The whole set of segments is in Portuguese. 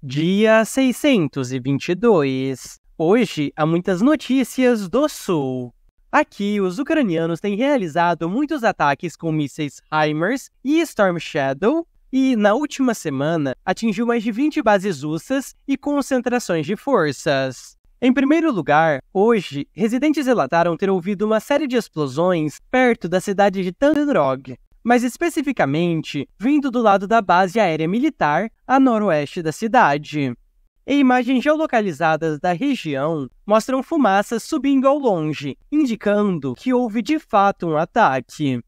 Dia 622. Hoje há muitas notícias do Sul. Aqui, os ucranianos têm realizado muitos ataques com mísseis HIMARS e Storm Shadow, e na última semana atingiu mais de 20 bases russas e concentrações de forças. Em primeiro lugar, hoje, residentes relataram ter ouvido uma série de explosões perto da cidade de Tandrog, mas especificamente vindo do lado da base aérea militar a noroeste da cidade. E imagens geolocalizadas da região mostram fumaças subindo ao longe, indicando que houve de fato um ataque.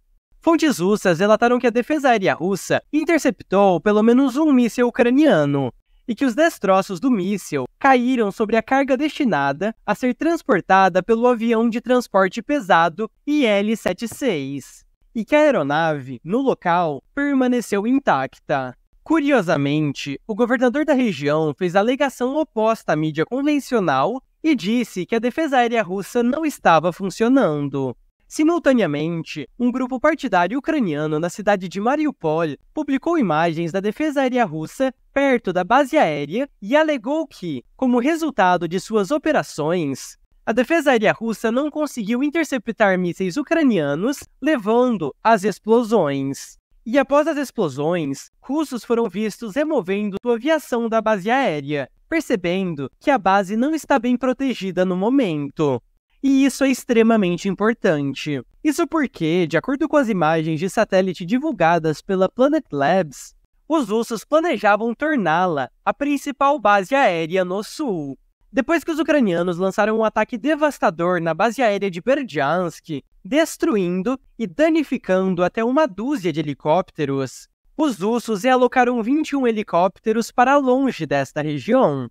Fontes russas relataram que a defesa aérea russa interceptou pelo menos um míssil ucraniano e que os destroços do míssil caíram sobre a carga destinada a ser transportada pelo avião de transporte pesado IL-76 e que a aeronave, no local, permaneceu intacta. Curiosamente, o governador da região fez alegação oposta à mídia convencional e disse que a defesa aérea russa não estava funcionando. Simultaneamente, um grupo partidário ucraniano na cidade de Mariupol publicou imagens da defesa aérea russa perto da base aérea e alegou que, como resultado de suas operações, a defesa aérea russa não conseguiu interceptar mísseis ucranianos, levando às explosões. E após as explosões, russos foram vistos removendo sua aviação da base aérea, percebendo que a base não está bem protegida no momento. E isso é extremamente importante. Isso porque, de acordo com as imagens de satélite divulgadas pela Planet Labs, os russos planejavam torná-la a principal base aérea no sul. Depois que os ucranianos lançaram um ataque devastador na base aérea de Berdyansk, destruindo e danificando até uma dúzia de helicópteros, os russos realocaram 21 helicópteros para longe desta região.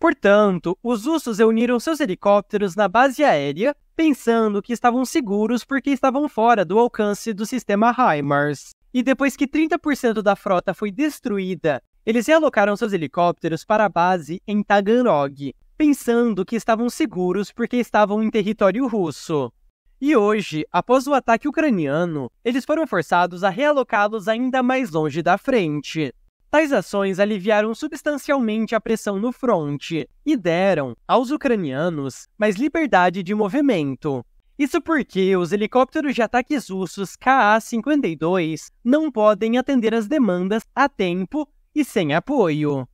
Portanto, os russos reuniram seus helicópteros na base aérea, pensando que estavam seguros porque estavam fora do alcance do sistema HIMARS. E depois que 30% da frota foi destruída, eles realocaram seus helicópteros para a base em Taganrog, pensando que estavam seguros porque estavam em território russo. E hoje, após o ataque ucraniano, eles foram forçados a realocá-los ainda mais longe da frente. Tais ações aliviaram substancialmente a pressão no fronte e deram aos ucranianos mais liberdade de movimento. Isso porque os helicópteros de ataques russos KA-52 não podem atender às demandas a tempo e sem apoio.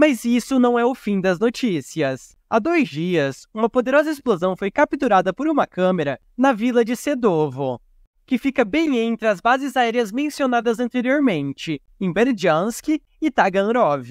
Mas isso não é o fim das notícias. Há dois dias, uma poderosa explosão foi capturada por uma câmera na vila de Sedovo, que fica bem entre as bases aéreas mencionadas anteriormente, em Berdyansk e Taganrov.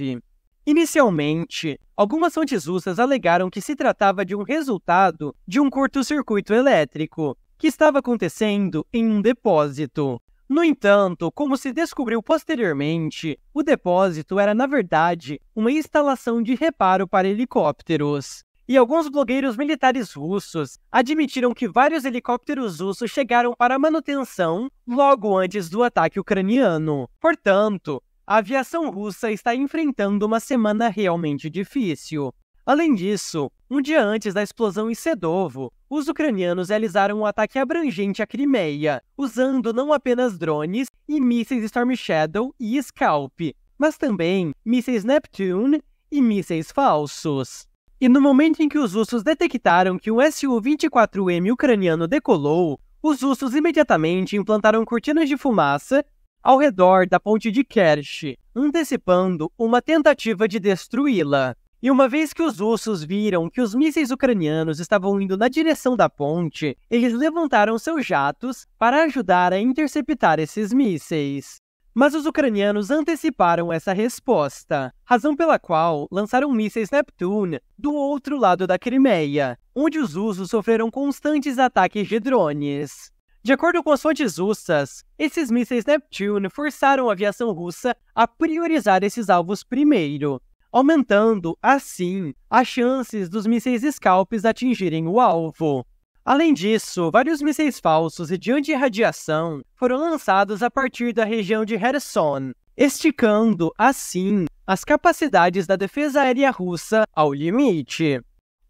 Inicialmente, algumas fontes russas alegaram que se tratava de um resultado de um curto-circuito elétrico que estava acontecendo em um depósito. No entanto, como se descobriu posteriormente, o depósito era na verdade uma instalação de reparo para helicópteros. E alguns blogueiros militares russos admitiram que vários helicópteros russos chegaram para manutenção logo antes do ataque ucraniano. Portanto, a aviação russa está enfrentando uma semana realmente difícil. Além disso, um dia antes da explosão em Sedovo, os ucranianos realizaram um ataque abrangente à Crimeia, usando não apenas drones e mísseis Storm Shadow e Scalp, mas também mísseis Neptune e mísseis falsos. E no momento em que os russos detectaram que um Su-24M ucraniano decolou, os russos imediatamente implantaram cortinas de fumaça ao redor da ponte de Kerch, antecipando uma tentativa de destruí-la. E uma vez que os russos viram que os mísseis ucranianos estavam indo na direção da ponte, eles levantaram seus jatos para ajudar a interceptar esses mísseis. Mas os ucranianos anteciparam essa resposta, razão pela qual lançaram mísseis Neptune do outro lado da Crimeia, onde os russos sofreram constantes ataques de drones. De acordo com as fontes russas, esses mísseis Neptune forçaram a aviação russa a priorizar esses alvos primeiro, aumentando, assim, as chances dos mísseis Scalps atingirem o alvo. Além disso, vários mísseis falsos e de anti-radiação foram lançados a partir da região de Kherson, esticando, assim, as capacidades da defesa aérea russa ao limite.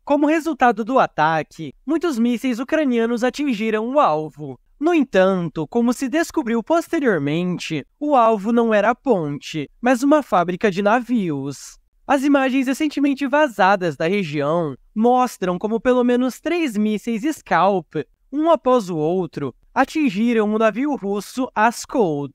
Como resultado do ataque, muitos mísseis ucranianos atingiram o alvo. No entanto, como se descobriu posteriormente, o alvo não era a ponte, mas uma fábrica de navios. As imagens recentemente vazadas da região mostram como pelo menos três mísseis Scalp, um após o outro, atingiram o navio russo Ascold.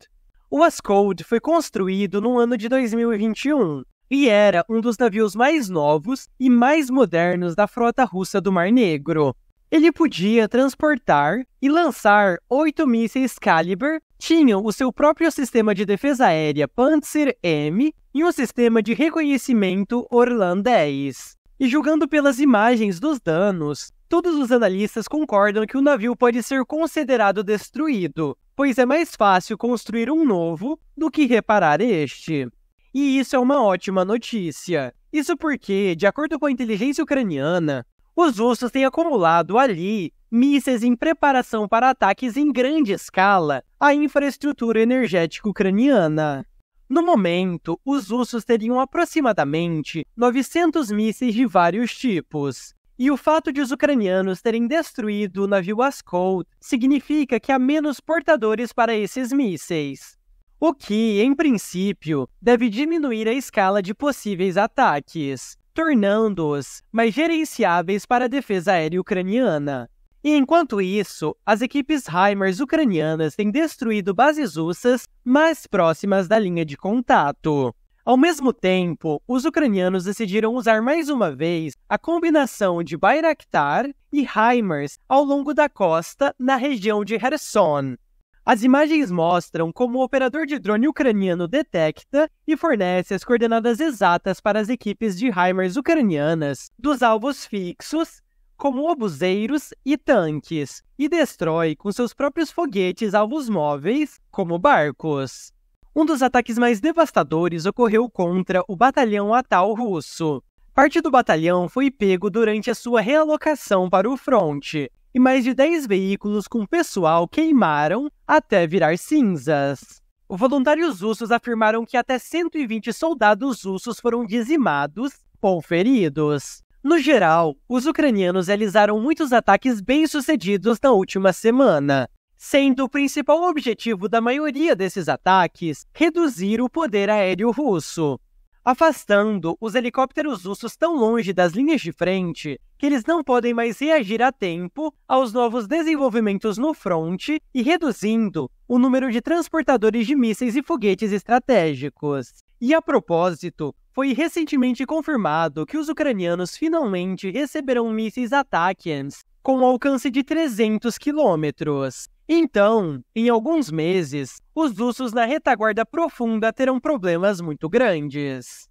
O Ascold foi construído no ano de 2021 e era um dos navios mais novos e mais modernos da frota russa do Mar Negro. Ele podia transportar e lançar oito mísseis Caliber tinham o seu próprio sistema de defesa aérea Panzer M e um sistema de reconhecimento Orlan 10. E julgando pelas imagens dos danos, todos os analistas concordam que o navio pode ser considerado destruído, pois é mais fácil construir um novo do que reparar este. E isso é uma ótima notícia. Isso porque, de acordo com a inteligência ucraniana, os russos têm acumulado ali mísseis em preparação para ataques em grande escala à infraestrutura energética ucraniana. No momento, os russos teriam aproximadamente 900 mísseis de vários tipos. E o fato de os ucranianos terem destruído o navio Askol significa que há menos portadores para esses mísseis. O que, em princípio, deve diminuir a escala de possíveis ataques tornando-os mais gerenciáveis para a defesa aérea ucraniana. E enquanto isso, as equipes Heimers ucranianas têm destruído bases russas mais próximas da linha de contato. Ao mesmo tempo, os ucranianos decidiram usar mais uma vez a combinação de Bayraktar e Heimers ao longo da costa na região de Kherson, as imagens mostram como o operador de drone ucraniano detecta e fornece as coordenadas exatas para as equipes de Heimers ucranianas dos alvos fixos, como obuseiros e tanques, e destrói com seus próprios foguetes alvos móveis, como barcos. Um dos ataques mais devastadores ocorreu contra o batalhão Atal russo. Parte do batalhão foi pego durante a sua realocação para o fronte, e mais de 10 veículos com pessoal queimaram até virar cinzas. Voluntários russos afirmaram que até 120 soldados russos foram dizimados ou feridos. No geral, os ucranianos realizaram muitos ataques bem-sucedidos na última semana, sendo o principal objetivo da maioria desses ataques reduzir o poder aéreo russo afastando os helicópteros russos tão longe das linhas de frente que eles não podem mais reagir a tempo aos novos desenvolvimentos no fronte e reduzindo o número de transportadores de mísseis e foguetes estratégicos. E a propósito, foi recentemente confirmado que os ucranianos finalmente receberão mísseis Atakians com um alcance de 300 quilômetros. Então, em alguns meses, os ursos na retaguarda profunda terão problemas muito grandes.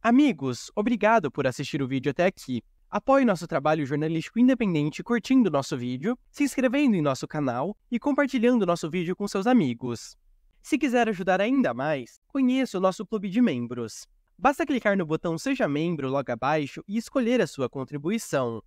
Amigos, obrigado por assistir o vídeo até aqui. Apoie nosso trabalho jornalístico independente curtindo nosso vídeo, se inscrevendo em nosso canal e compartilhando nosso vídeo com seus amigos. Se quiser ajudar ainda mais, conheça o nosso clube de membros. Basta clicar no botão Seja Membro logo abaixo e escolher a sua contribuição.